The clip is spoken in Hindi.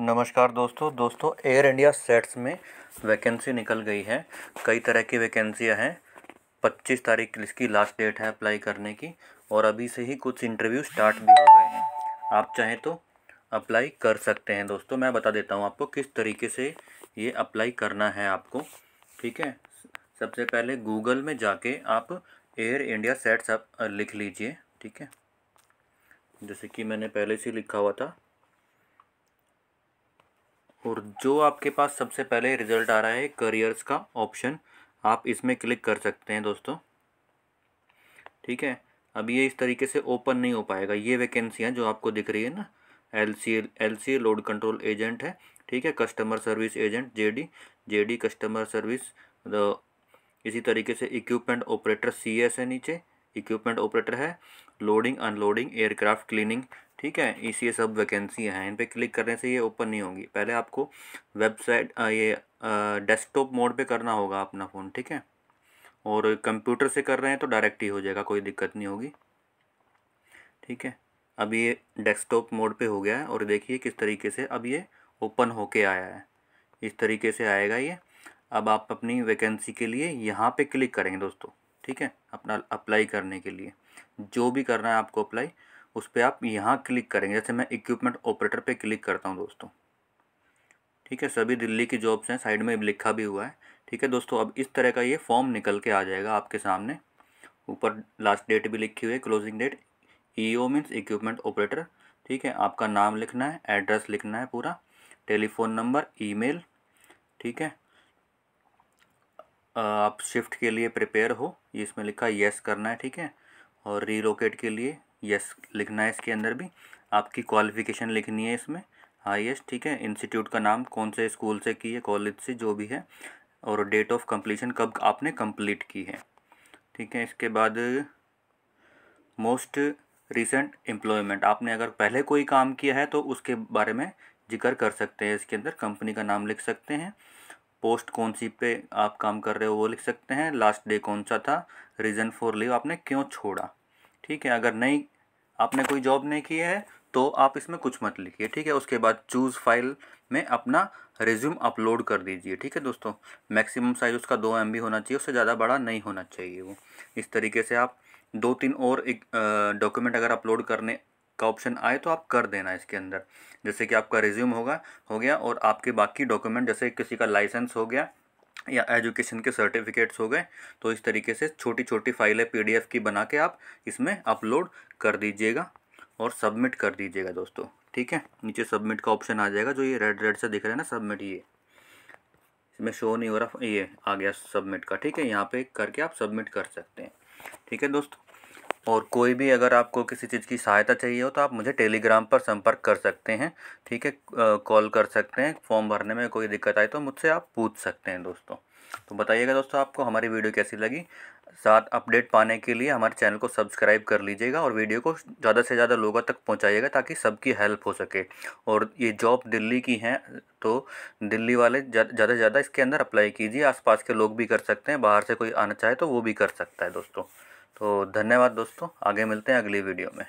नमस्कार दोस्तों दोस्तों एयर इंडिया सेट्स में वैकेंसी निकल गई है कई तरह की वैकेंसियां हैं पच्चीस तारीख इसकी लास्ट डेट है अप्लाई करने की और अभी से ही कुछ इंटरव्यू स्टार्ट भी हो गए हैं आप चाहें तो अप्लाई कर सकते हैं दोस्तों मैं बता देता हूँ आपको किस तरीके से ये अप्लाई करना है आपको ठीक है सबसे पहले गूगल में जाके आप एयर इंडिया सेट्स आप लिख लीजिए ठीक है जैसे कि मैंने पहले से लिखा हुआ था और जो आपके पास सबसे पहले रिज़ल्ट आ रहा है करियर्स का ऑप्शन आप इसमें क्लिक कर सकते हैं दोस्तों ठीक है अब ये इस तरीके से ओपन नहीं हो पाएगा ये वैकेंसियाँ जो आपको दिख रही है ना L C L load control agent है ठीक है customer service agent J D J D customer service इसी तरीके से इक्विपमेंट ऑपरेटर सी एस है नीचे इक्विपमेंट ऑपरेटर है लोडिंग अनलोडिंग एयरक्राफ्ट क्लीनिंग ठीक है ई सी सब वैकेंसी हैं इन पर क्लिक करने से ये ओपन नहीं होंगी पहले आपको वेबसाइट ये डेस्कटॉप मोड पे करना होगा अपना फ़ोन ठीक है और कंप्यूटर से कर रहे हैं तो डायरेक्ट ही हो जाएगा कोई दिक्कत नहीं होगी ठीक है अब ये डेस्कटॉप मोड पे हो गया है और देखिए किस तरीके से अब ये ओपन होके आया है इस तरीके से आएगा ये अब आप अपनी वैकेंसी के लिए यहाँ पे क्लिक करेंगे दोस्तों ठीक है अपना अप्लाई करने के लिए जो भी करना है आपको अप्लाई उस पर आप यहाँ क्लिक करेंगे जैसे मैं इक्विपमेंट ऑपरेटर पे क्लिक करता हूँ दोस्तों ठीक है सभी दिल्ली की जॉब्स हैं साइड में लिखा भी हुआ है ठीक है दोस्तों अब इस तरह का ये फॉर्म निकल के आ जाएगा आपके सामने ऊपर लास्ट डेट भी लिखी हुई है closing date E O means equipment operator ठीक है आपका नाम लिखना है एड्रेस लिखना है पूरा टेलीफोन नंबर ईमेल ठीक है आप शिफ्ट के लिए प्रिपेयर हो इसमें लिखा येस करना है ठीक है और रीलोकेट के लिए यस लिखना है इसके अंदर भी आपकी क्वालिफ़िकेशन लिखनी है इसमें हाईएस्ट ठीक है इंस्टीट्यूट का नाम कौन से स्कूल से की है कॉलेज से जो भी है और डेट ऑफ कंप्लीशन कब आपने कंप्लीट की है ठीक है इसके बाद मोस्ट रिसेंट एम्प्लॉयमेंट आपने अगर पहले कोई काम किया है तो उसके बारे में जिक्र कर सकते हैं इसके अंदर कंपनी का नाम लिख सकते हैं पोस्ट कौन सी पे आप काम कर रहे हो वो लिख सकते हैं लास्ट डे कौन सा था रीज़न फॉर लीव आपने क्यों छोड़ा ठीक है अगर नहीं आपने कोई जॉब नहीं की है तो आप इसमें कुछ मत लिखिए ठीक है उसके बाद चूज़ फाइल में अपना रिज्यूम अपलोड कर दीजिए ठीक है दोस्तों मैक्सिमम साइज़ उसका दो एम होना चाहिए उससे ज़्यादा बड़ा नहीं होना चाहिए वो इस तरीके से आप दो तीन और एक डॉक्यूमेंट अगर अपलोड करने का ऑप्शन आए तो आप कर देना इसके अंदर जैसे कि आपका रिज्यूम होगा हो गया और आपके बाकी डॉक्यूमेंट जैसे किसी का लाइसेंस हो गया या एजुकेशन के सर्टिफिकेट्स हो गए तो इस तरीके से छोटी छोटी फाइलें पीडीएफ की बना के आप इसमें अपलोड कर दीजिएगा और सबमिट कर दीजिएगा दोस्तों ठीक है नीचे सबमिट का ऑप्शन आ जाएगा जो ये रेड रेड से दिख रहा है ना सबमिट ये इसमें शो नहीं हो रहा ये आ गया सबमिट का ठीक है यहाँ पे करके आप सबमिट कर सकते हैं ठीक है दोस्तों और कोई भी अगर आपको किसी चीज़ की सहायता चाहिए हो तो आप मुझे टेलीग्राम पर संपर्क कर सकते हैं ठीक है कॉल कर सकते हैं फॉर्म भरने में कोई दिक्कत आए तो मुझसे आप पूछ सकते हैं दोस्तों तो बताइएगा दोस्तों आपको हमारी वीडियो कैसी लगी साथ अपडेट पाने के लिए हमारे चैनल को सब्सक्राइब कर लीजिएगा और वीडियो को ज़्यादा से ज़्यादा लोगों तक पहुंचाइएगा ताकि सबकी हेल्प हो सके और ये जॉब दिल्ली की हैं तो दिल्ली वाले ज़्यादा से ज़्यादा इसके अंदर अप्लाई कीजिए आसपास के लोग भी कर सकते हैं बाहर से कोई आना चाहे तो वो भी कर सकता है दोस्तों तो धन्यवाद दोस्तों आगे मिलते हैं अगली वीडियो में